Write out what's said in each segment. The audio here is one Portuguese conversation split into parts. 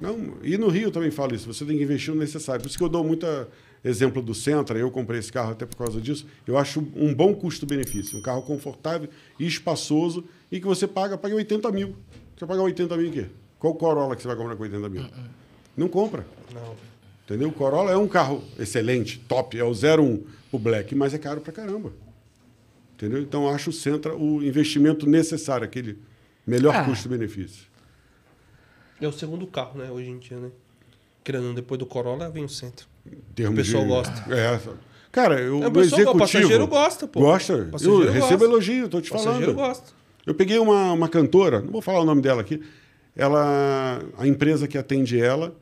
Não, e no Rio também falo isso, você tem que investir no necessário. Por isso que eu dou muito exemplo do Sentra, eu comprei esse carro até por causa disso. Eu acho um bom custo-benefício, um carro confortável e espaçoso e que você paga, paga 80 mil. Você vai pagar 80 mil o quê? Qual Corolla que você vai comprar com 80 mil? Hum, hum. Não compra. Não. Entendeu? O Corolla é um carro excelente, top, é o 01, o Black, mas é caro pra caramba. Entendeu? Então acho o Sentra o investimento necessário, aquele melhor ah. custo-benefício. É o segundo carro, né, hoje em dia, né? Querendo, depois do Corolla vem o centro. O pessoal de... gosta. É. Cara, eu, é, o pessoal, executivo... O passageiro gosta, pô. Gosta. Passageiro gosta. recebo elogio, tô te falando. Passageiro gosta. Eu peguei uma, uma cantora, não vou falar o nome dela aqui. Ela, a empresa que atende ela,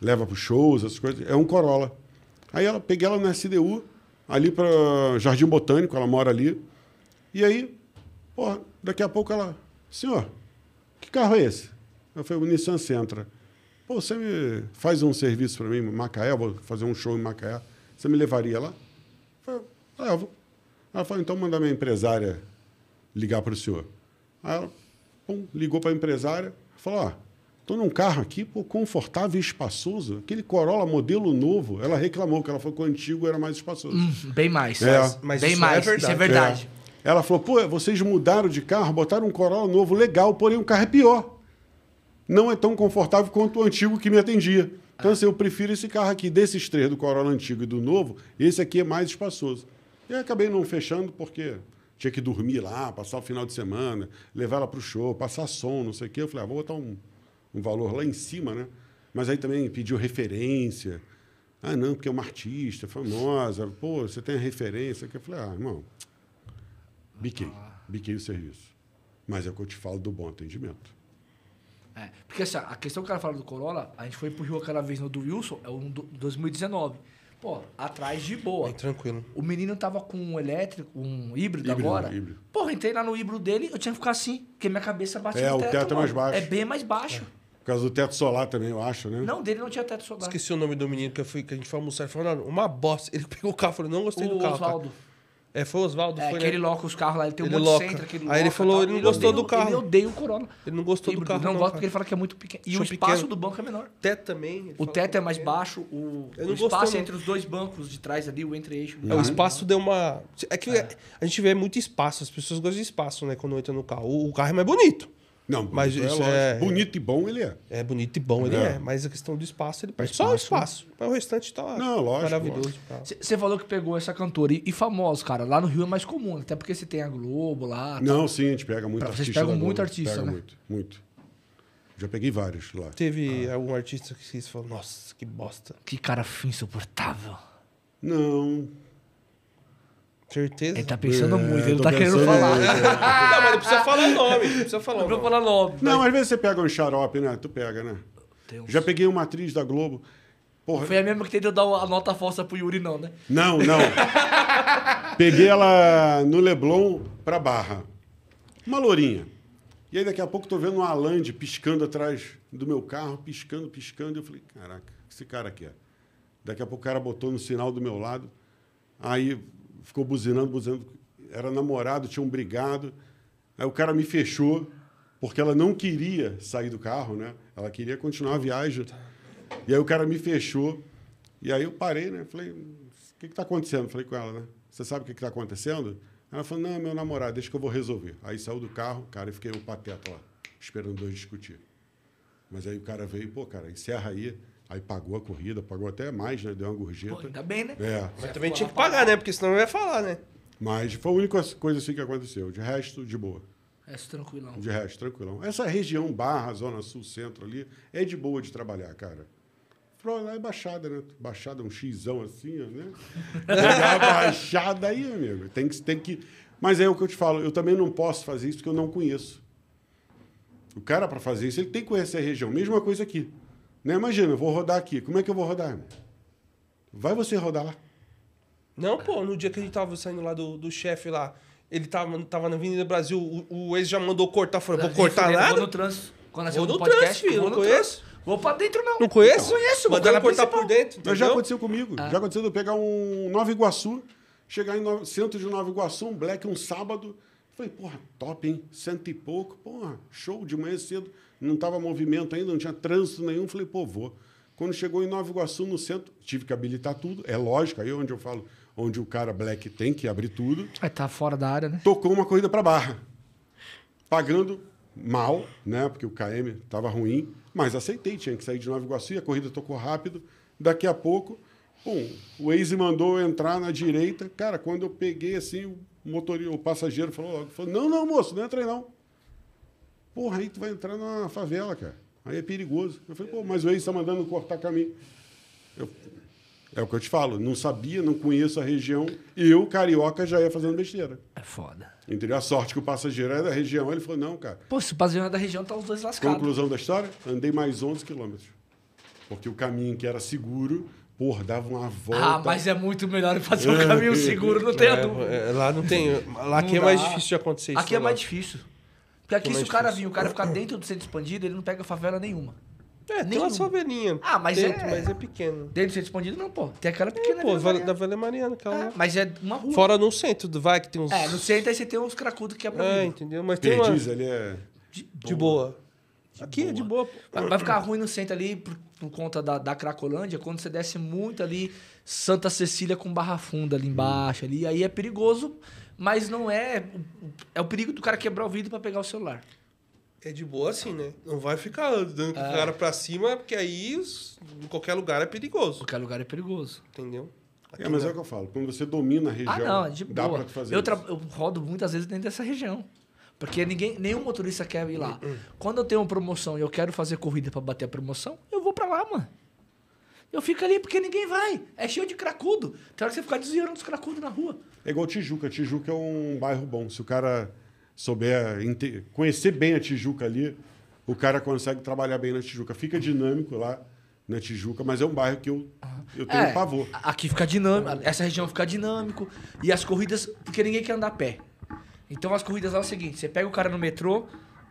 leva para shows, essas coisas, é um Corolla. Aí ela peguei ela na SDU, ali para Jardim Botânico, ela mora ali. E aí, porra, daqui a pouco ela, senhor, que carro é esse? Eu falei, o Nissan Sentra. Pô, você me faz um serviço para mim em Macaé, vou fazer um show em Macaé. Você me levaria lá? Eu falei, levo. Ah, ela falou, então manda minha empresária ligar para o senhor. Aí ela pum, ligou para a empresária, falou, ó, estou num carro aqui pô, confortável e espaçoso, aquele Corolla modelo novo. Ela reclamou que ela falou que o antigo era mais espaçoso. Hum, bem mais. É. Mas, mas bem mais, é isso é, é verdade. É. Ela falou, pô, vocês mudaram de carro, botaram um Corolla novo, legal, porém o carro é pior não é tão confortável quanto o antigo que me atendia. Então, assim, eu prefiro esse carro aqui. Desses três, do Corolla antigo e do novo, esse aqui é mais espaçoso. E acabei não fechando porque tinha que dormir lá, passar o final de semana, levar ela para o show, passar som, não sei o quê. Eu falei, ah, vou botar um, um valor lá em cima, né? Mas aí também pediu referência. Ah, não, porque é uma artista famosa. Pô, você tem a referência. Eu falei, ah, irmão, biquei. Biquei o serviço. Mas é o que eu te falo do bom atendimento. É, porque assim, a questão que o cara fala do Corolla, a gente foi pro Rio aquela vez no do Wilson, é um do, 2019. Pô, atrás de boa. Bem tranquilo. O menino tava com um elétrico, um híbrido, híbrido agora. Híbrido. Porra, entrei lá no híbrido dele, eu tinha que ficar assim, porque minha cabeça bateu é, no teto. É, o teto é mais baixo. É bem mais baixo. É. Por causa do teto solar também, eu acho, né? Não, dele não tinha teto solar. Esqueci o nome do menino que, eu fui, que a gente foi almoçar. e falou, uma bosta. Ele pegou o carro e falou, não gostei o do carro. Tá? Osvaldo. Cara. É, foi o Oswaldo. É, foi, que ele né? loca os carros lá, ele tem um ele monte de centro. Aí ele falou, ele não gostou do carro. Ele odeia o Corona. Ele não gostou ele do carro. Não, não gosta porque ele fala que é muito pequeno. E Show o espaço pequeno. do banco é menor. Teto também. O teto é mais é baixo, o, o espaço é entre os dois bancos de trás ali, o entre-eixo. É, o espaço deu uma... É que é. a gente vê muito espaço, as pessoas gostam de espaço, né, quando entram no carro. o carro é mais bonito. Não, mas é isso é, é, bonito e bom ele é. É bonito e bom ele é, mas a questão do espaço ele perde. Só o né? espaço. Mas o restante tá Não, lógico, maravilhoso. Você tá? falou que pegou essa cantora e, e famosos, cara. Lá no Rio é mais comum, até porque você tem a Globo lá. Tá. Não, sim, a gente pega muito pra, artista. Vocês pegam muito artista, pega né? Muito, muito. Já peguei vários lá. Teve ah. algum artista que você falou, nossa, que bosta. Que cara insuportável. Não. Certeza. Ele tá pensando é, muito, ele não tá querendo falar. não, mas não precisa falar o nome. Não precisa falar não o nome. falar nome. Não, mas... às vezes você pega um xarope, né? Tu pega, né? Deus. Já peguei uma atriz da Globo. Porra. Foi a mesma que tentou dar a nota falsa pro Yuri, não, né? Não, não. peguei ela no Leblon pra Barra. Uma lourinha. E aí daqui a pouco tô vendo uma Alande piscando atrás do meu carro, piscando, piscando. E eu falei, caraca, o que esse cara é Daqui a pouco o cara botou no sinal do meu lado. Aí ficou buzinando, buzinando. Era namorado, tinham um brigado. Aí o cara me fechou, porque ela não queria sair do carro, né? Ela queria continuar a viagem. E aí o cara me fechou. E aí eu parei, né? Falei, o que está acontecendo? Falei com ela, né? Você sabe o que está acontecendo? Ela falou, não, meu namorado, deixa que eu vou resolver. Aí saiu do carro, cara, e fiquei um pateta lá, esperando dois discutir. Mas aí o cara veio, pô, cara, encerra aí. Aí pagou a corrida, pagou até mais, né? Deu uma gorjeta. Pô, ainda bem, né? É. Mas também tinha que pagar, né? Porque senão não ia falar, né? Mas foi a única coisa assim que aconteceu. De resto, de boa. Resto tranquilão. De resto, tranquilão. Essa região barra, zona sul, centro ali, é de boa de trabalhar, cara. Falou, lá é baixada, né? Baixada, um xizão assim, né? baixada aí, amigo. Tem que, tem que... Mas é o que eu te falo, eu também não posso fazer isso porque eu não conheço. O cara, para fazer isso, ele tem que conhecer a região. Mesma coisa aqui. Né? Imagina, eu vou rodar aqui. Como é que eu vou rodar, irmão? Vai você rodar lá. Não, pô, no dia que ele tava saindo lá do, do chefe lá, ele tava, tava na Avenida Brasil, o, o ex já mandou cortar, falou, vou cortar nada? Vou no trânsito. Quando vou no podcast, eu não conheço. Trans. Vou pra dentro, não. Não conheço? Não conheço. ela cortar por dentro, entendeu? Mas já aconteceu comigo. Ah. Já aconteceu de eu pegar um Nova Iguaçu, chegar em no... centro de Nova Iguaçu, um black, um sábado, Falei, porra, top, hein? Cento e pouco, porra, show de manhã cedo. Não tava movimento ainda, não tinha trânsito nenhum. Falei, pô, vou. Quando chegou em Nova Iguaçu, no centro, tive que habilitar tudo. É lógico, aí é onde eu falo, onde o cara black tem que abrir tudo. Aí é, tá fora da área, né? Tocou uma corrida para barra. Pagando mal, né? Porque o KM tava ruim, mas aceitei, tinha que sair de Nova Iguaçu e a corrida tocou rápido. Daqui a pouco, o Waze mandou eu entrar na direita. Cara, quando eu peguei assim, o, motorista, o passageiro falou logo, falou, não, não, moço, não entra aí não. Porra, aí tu vai entrar na favela, cara. Aí é perigoso. Eu falei, pô, mas o ex está mandando cortar caminho. Eu, é o que eu te falo, não sabia, não conheço a região. Eu, carioca, já ia fazendo besteira. É foda. Entendeu? A sorte que o passageiro era da região. Ele falou, não, cara. Pô, se o passageiro é da região, tá os dois lascados. Conclusão da história, andei mais 11 quilômetros. Porque o caminho que era seguro Porra, dava uma volta. Ah, mas é muito melhor fazer um é. caminho seguro, não é, a dúvida. É, lá não tem. Lá aqui é mais difícil de acontecer isso. Aqui é né, mais difícil. Porque aqui, aqui é se o cara vir, o cara ficar dentro do centro expandido, ele não pega favela nenhuma. É, nenhuma tem uma favelinha. Ah, mas dentro, é. Mas é pequeno. Dentro do centro expandido, não, pô. Tem aquela pequena. É, pô, Vale, da Vale Mariana, aquela. É, mas é uma rua. Fora no centro, vai que tem uns. É, no centro aí você tem uns cracudos que é pra É, entendeu? Mas Perdiz tem uma... ali é. De boa. De boa. De aqui boa. é de boa. Vai ficar ruim no centro ali, porque por conta da, da Cracolândia, quando você desce muito ali, Santa Cecília com Barra Funda ali embaixo, ali, aí é perigoso, mas não é. É o perigo do cara quebrar o vidro para pegar o celular. É de boa assim, né? Não vai ficar dando é. o cara pra cima, porque aí os, qualquer lugar é perigoso. Qualquer lugar é perigoso. Entendeu? Aqui é, mas não. é o que eu falo. Quando você domina a região, ah, não, é boa. dá pra fazer eu, eu rodo muitas vezes dentro dessa região. Porque ninguém, nenhum motorista quer ir lá. Hum, hum. Quando eu tenho uma promoção e eu quero fazer corrida para bater a promoção, eu vou lá, mano. Eu fico ali porque ninguém vai. É cheio de cracudo. Tem hora que você ficar desviando dos cracudos na rua. É igual Tijuca. Tijuca é um bairro bom. Se o cara souber conhecer bem a Tijuca ali, o cara consegue trabalhar bem na Tijuca. Fica dinâmico lá na Tijuca, mas é um bairro que eu, eu tenho é, pavor. Aqui fica dinâmico, essa região fica dinâmico. E as corridas, porque ninguém quer andar a pé. Então as corridas lá é o seguinte: você pega o cara no metrô,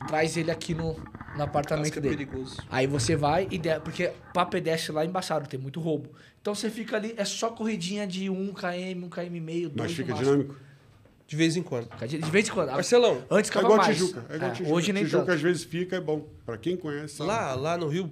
traz ele aqui no, no apartamento Casca é dele. É perigoso. Aí você vai e de... porque para pedestre lá é embaçado, tem muito roubo. Então você fica ali, é só corridinha de 1 km, 1 km e meio, 2 km. Mas fica dinâmico. De vez em quando. De vez em quando. Marcelão. Antes que é igual mais. Tijuca. É igual é, Tijuca. Hoje nem Tijuca tanto. às vezes fica, é bom. Para quem conhece. Lá, lá no Rio,